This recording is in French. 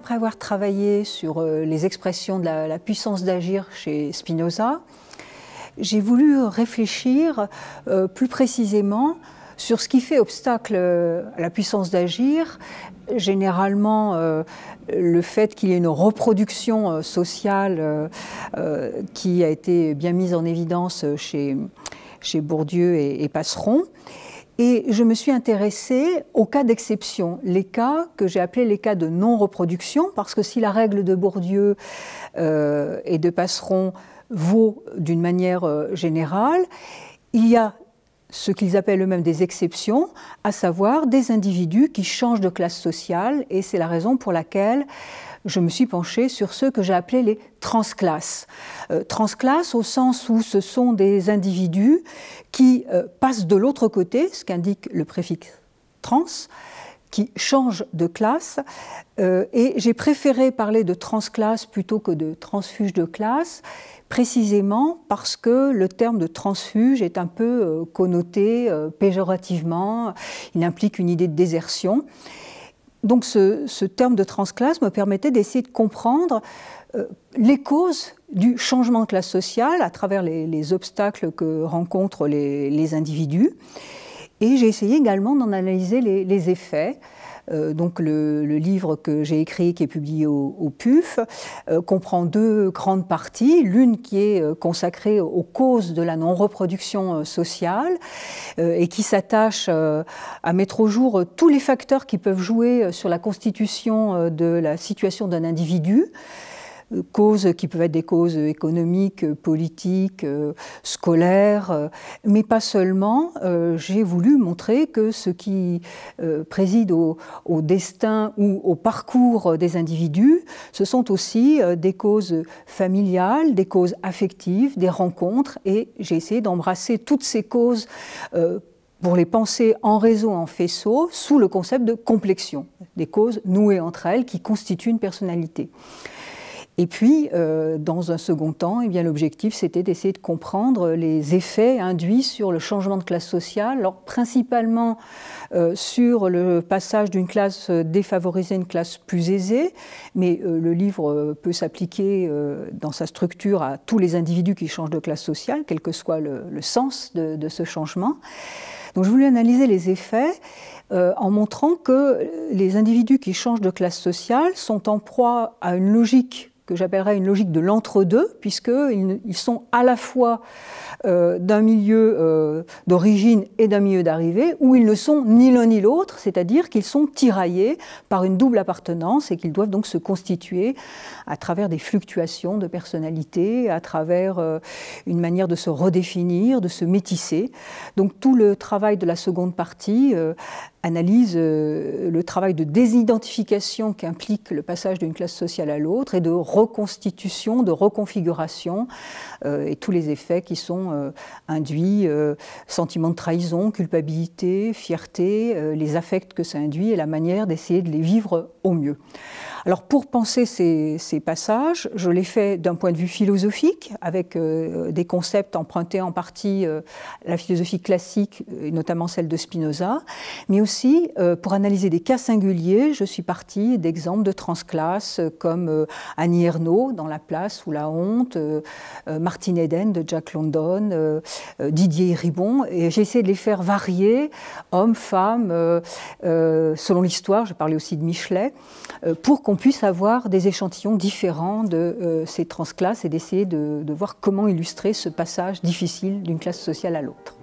après avoir travaillé sur euh, les expressions de la, puissance d'agir chez Spinoza, j'ai voulu réfléchir euh, plus précisément sur ce qui fait obstacle euh, à la puissance d'agir, généralement le fait qu'il y ait une reproduction sociale qui a été bien mise en évidence chez, Bourdieu et Passeron. Et je me suis intéressée aux cas d'exception, les cas que j'ai appelés les cas de non-reproduction, parce que si la règle de Bourdieu euh, et de Passeron vaut d'une manière euh, générale, il y a ce qu'ils appellent eux-mêmes des exceptions, à savoir des individus qui changent de classe sociale, et c'est la raison pour laquelle je me suis penchée sur ceux que j'ai appelés les transclasses. Euh, transclasses au sens où ce sont des individus qui euh, passent de l'autre côté, ce qu'indique le préfixe trans, qui changent de classe. Euh, et j'ai préféré parler de transclasse plutôt que de transfuge de classe, précisément parce que le terme de transfuge est un peu euh, connoté euh, péjorativement, il implique une idée de désertion. Donc ce, terme de transclasse me permettait d'essayer de comprendre les causes du changement de classe sociale à travers les, obstacles que rencontrent les individus. Et j'ai essayé également d'en analyser les, effets. Euh, donc le, livre que j'ai écrit, qui est publié au, PUF, euh, comprend deux grandes parties. L'une qui est euh, consacrée aux causes de la non-reproduction sociale et qui s'attache à mettre au jour tous les facteurs qui peuvent jouer sur la constitution de la situation d'un individu causes qui peuvent être des causes économiques, politiques, scolaires, mais pas seulement. Euh, j'ai voulu montrer que ce qui euh, préside au, destin ou au parcours des individus, ce sont aussi euh, des causes familiales, des causes affectives, des rencontres, et j'ai essayé d'embrasser toutes ces causes pour les penser en réseau, en faisceau, sous le concept de complexion, des causes nouées entre elles qui constituent une personnalité. Et puis, euh, dans un second temps, eh l'objectif, c'était d'essayer de comprendre les effets induits sur le changement de classe sociale, alors principalement euh, sur le passage d'une classe défavorisée à une classe plus aisée, mais euh, le livre peut s'appliquer dans sa structure à tous les individus qui changent de classe sociale, quel que soit le, sens de, ce changement. Donc je voulais analyser les effets en montrant que les individus qui changent de classe sociale sont en proie à une logique que j'appellerais une logique de l'entre-deux, puisqu'ils ils sont à la fois euh, d'un milieu euh, d'origine et d'un milieu d'arrivée, où ils ne sont ni l'un ni l'autre, c'est-à-dire qu'ils sont tiraillés par une double appartenance et qu'ils doivent donc se constituer à travers des fluctuations de personnalité, à travers euh, une manière de se redéfinir, de se métisser. Donc tout le travail de la seconde partie analyse le travail de désidentification qu'implique le passage d'une classe sociale à l'autre et de reconstitution, de reconfiguration, euh, et tous les effets qui sont euh, induits, euh, sentiment de trahison, culpabilité, fierté, les affects que ça induit et la manière d'essayer de les vivre au mieux. Alors pour penser ces, passages, je l'ai fait d'un point de vue philosophique, avec des concepts empruntés en partie à la philosophie classique, et notamment celle de Spinoza, mais aussi pour analyser des cas singuliers, je suis partie d'exemples de transclasses comme Annie dans La place ou la honte, euh, euh, martin Eden de Jack London, euh, Didier Ribon. Et j'ai essayé de les faire varier, hommes, femmes, selon l'histoire, je parlais aussi de Michelet, pour qu'on puisse avoir des échantillons différents de ces transclasses et d'essayer de, de voir comment illustrer ce passage difficile d'une classe sociale à l'autre.